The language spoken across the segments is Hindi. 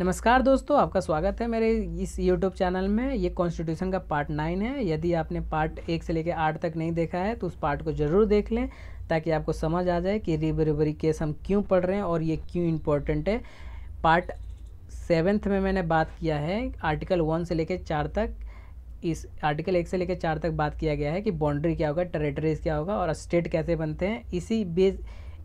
नमस्कार दोस्तों आपका स्वागत है मेरे इस यूट्यूब चैनल में ये कॉन्स्टिट्यूशन का पार्ट नाइन है यदि आपने पार्ट एक से लेकर आठ तक नहीं देखा है तो उस पार्ट को ज़रूर देख लें ताकि आपको समझ आ जाए कि रिबरेबरी केस हम क्यों पढ़ रहे हैं और ये क्यों इम्पोर्टेंट है पार्ट सेवेंथ में मैंने बात किया है आर्टिकल वन से लेकर चार तक इस आर्टिकल एक से लेकर चार तक बात किया गया है कि बाउंड्री क्या होगा टेरेटरीज क्या होगा और स्टेट कैसे बनते हैं इसी बेस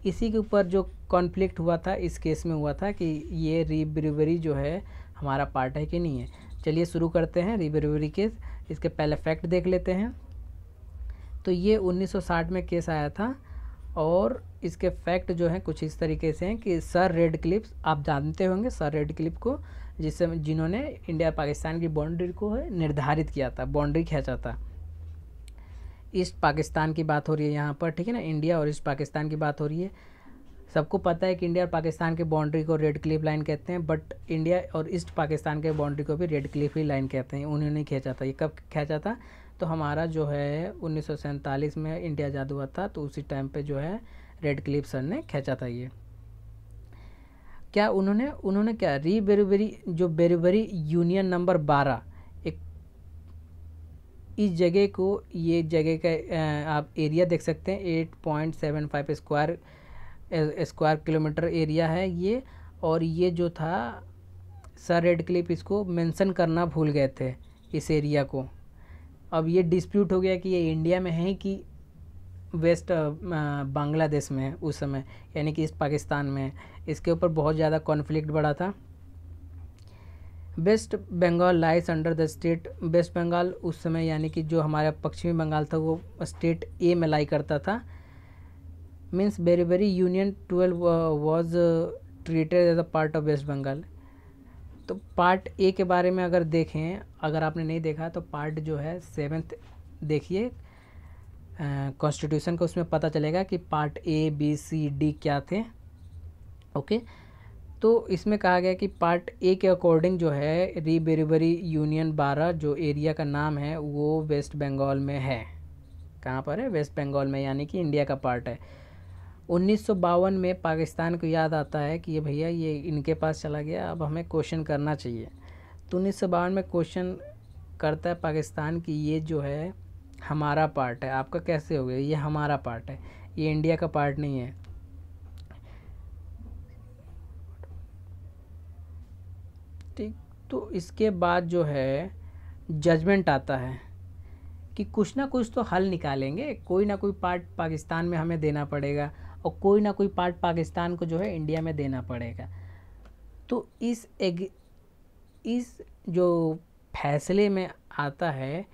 इसी के ऊपर जो कॉन्फ्लिक्ट हुआ था इस केस में हुआ था कि ये रीब्रिवरी जो है हमारा पार्ट है कि नहीं है चलिए शुरू करते हैं रीब्रिवरी केस इसके पहले फैक्ट देख लेते हैं तो ये 1960 में केस आया था और इसके फैक्ट जो हैं कुछ इस तरीके से हैं कि सर रेड क्लिप्स आप जानते होंगे सर रेड क्लिप को जिससे जिन्होंने इंडिया पाकिस्तान की बाउंड्री को निर्धारित किया था बाउंड्री खींचा था ईस्ट पाकिस्तान की बात हो रही है यहाँ पर ठीक है ना इंडिया और ईस्ट पाकिस्तान की बात हो रही है सबको पता है कि इंडिया और पाकिस्तान के बाउंड्री को रेड क्लिफ लाइन कहते हैं बट इंडिया और ईस्ट पाकिस्तान के बाउंड्री को भी रेड क्लिफ ही लाइन कहते हैं उन्होंने खींचा था ये कब खींचा था तो हमारा जो है उन्नीस में इंडिया आज़ाद हुआ था तो उसी टाइम पर जो है रेड क्लिफ सर ने खींचा था ये क्या उन्होंने उन्होंने क्या री बेरूबरी जो बेरूबरी यूनियन नंबर बारह इस जगह को ये जगह का आप एरिया देख सकते हैं eight point seven five square square kilometre area है ये और ये जो था सर रेड क्लिप इसको मेंशन करना भूल गए थे इस एरिया को अब ये डिस्प्यूट हो गया कि ये इंडिया में है कि वेस्ट बांग्लादेश में उस समय यानी कि इस पाकिस्तान में इसके ऊपर बहुत ज़्यादा कॉन्फ्लिक्ट बढ़ा था West Bengal lies under the state West Bengal उस समय यानी कि जो हमारा पश्चिमी बंगाल था वो स्टेट ए में लाई करता था मीन्स वेरी union twelve was treated as a part of West Bengal तो पार्ट ए के बारे में अगर देखें अगर आपने नहीं देखा तो पार्ट जो है सेवेंथ देखिए कॉन्स्टिट्यूशन uh, का उसमें पता चलेगा कि part A B C D क्या थे ओके okay? तो इसमें कहा गया कि पार्ट ए के अकॉर्डिंग जो है रीबेरिबरी यूनियन बारह जो एरिया का नाम है वो वेस्ट बंगाल में है कहाँ पर है वेस्ट बंगाल में यानी कि इंडिया का पार्ट है उन्नीस में पाकिस्तान को याद आता है कि ये भैया ये इनके पास चला गया अब हमें क्वेश्चन करना चाहिए तो उन्नीस में क्वेश्चन करता है पाकिस्तान कि ये जो है हमारा पार्ट है आपका कैसे हो गया ये हमारा पार्ट है ये इंडिया का पार्ट नहीं है ठीक तो इसके बाद जो है जजमेंट आता है कि कुछ ना कुछ तो हल निकालेंगे कोई ना कोई पार्ट पाकिस्तान में हमें देना पड़ेगा और कोई ना कोई पार्ट पाकिस्तान को जो है इंडिया में देना पड़ेगा तो इस एग इस जो फैसले में आता है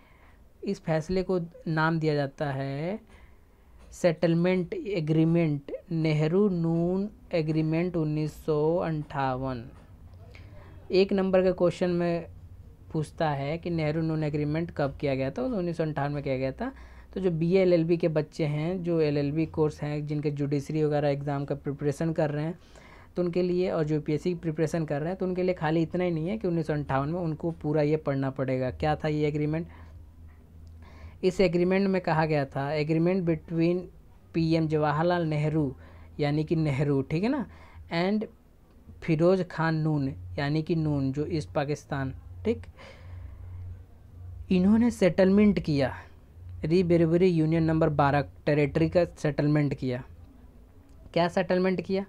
इस फैसले को नाम दिया जाता है settlement agreement Nehru Noon agreement उन्नीस सौ अंठावन एक नंबर के क्वेश्चन में पूछता है कि नेहरू नून एग्रीमेंट कब किया गया था तो उन्नीस सौ अंठानवे किया गया था तो जो बी एल एल बी के बच्चे हैं जो एल एल बी कोर्स हैं जिनके जुडिशरी वगैरह एग्ज़ाम का प्रिपरेशन कर रहे हैं तो उनके लिए और जो यू पी की प्रिपरेशन कर रहे हैं तो उनके लिए खाली इतना ही नहीं है कि उन्नीस में उनको पूरा ये पढ़ना पड़ेगा क्या था ये एग्रीमेंट इस एग्रीमेंट में कहा गया था agreement between PM Jawaharlal Nehru यानी कि नेहरू ठीक है ना एंड फिरोज़ खान नून यानी कि नून जो ईस्ट पाकिस्तान ठीक इन्होंने सेटलमेंट किया रीबेरबरी यूनियन नंबर बारह टेरेटरी का सेटलमेंट किया क्या सेटलमेंट किया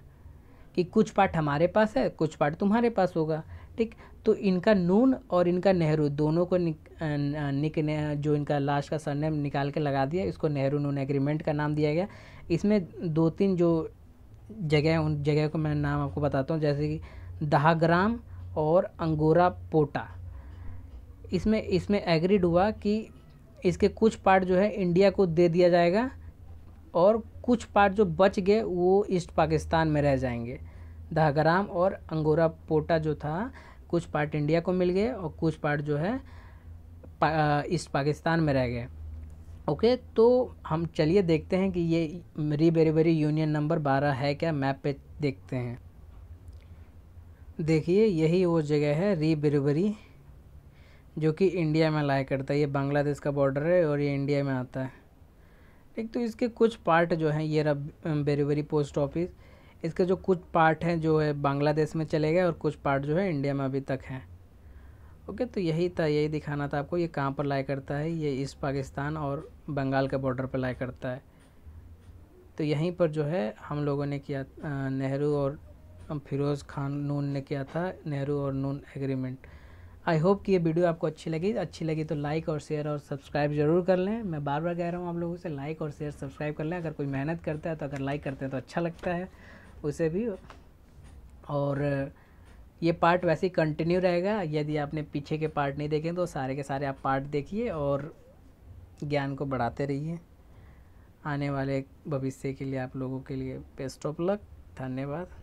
कि कुछ पार्ट हमारे पास है कुछ पार्ट तुम्हारे पास होगा ठीक तो इनका नून और इनका नेहरू दोनों को निक, निक ने, जो इनका लाश का सरनेम निकाल के लगा दिया इसको नेहरू नून एग्रीमेंट का नाम दिया गया इसमें दो तीन जो जगह उन जगह को मैं नाम आपको बताता हूँ जैसे कि दहाग्राम और अंगोरा पोटा इसमें इसमें एग्रीड हुआ कि इसके कुछ पार्ट जो है इंडिया को दे दिया जाएगा और कुछ पार्ट जो बच गए वो ईस्ट पाकिस्तान में रह जाएंगे दहाग्राम और अंगोरा पोटा जो था कुछ पार्ट इंडिया को मिल गए और कुछ पार्ट जो है ईस्ट पा, पाकिस्तान में रह गए ओके तो हम चलिए देखते हैं कि ये रिबेरेबरी यूनियन नंबर बारह है क्या मैप पे देखते हैं देखिए यही वो जगह है रिबेरेबरी जो कि इंडिया में लाया करता है ये बांग्लादेश का बॉर्डर है और ये इंडिया में आता है एक तो इसके कुछ पार्ट जो हैं ये बेरेबरी पोस्ट ऑफिस इसके जो कुछ पार्ट हैं जो है बांग्लादेश में चले गए और कुछ पार्ट जो है इंडिया में अभी तक हैं ओके तो यही था यही दिखाना था आपको ये कहाँ पर लाई करता है ये इस पाकिस्तान और बंगाल के बॉर्डर पर लाई करता है तो यहीं पर जो है हम लोगों ने किया नेहरू और फिरोज़ खान नून ने किया था नेहरू और नून एग्रीमेंट आई होप कि ये वीडियो आपको अच्छी लगी अच्छी लगी तो लाइक और शेयर और सब्सक्राइब जरूर कर लें मैं बार बार कह रहा हूँ आप लोगों से लाइक और शेयर सब्सक्राइब कर लें अगर कोई मेहनत करता है तो अगर लाइक करते हैं तो अच्छा लगता है उसे भी और ये पार्ट वैसे ही कंटिन्यू रहेगा यदि आपने पीछे के पार्ट नहीं देखे तो सारे के सारे आप पार्ट देखिए और ज्ञान को बढ़ाते रहिए आने वाले भविष्य के लिए आप लोगों के लिए बेस्ट ऑफ लक धन्यवाद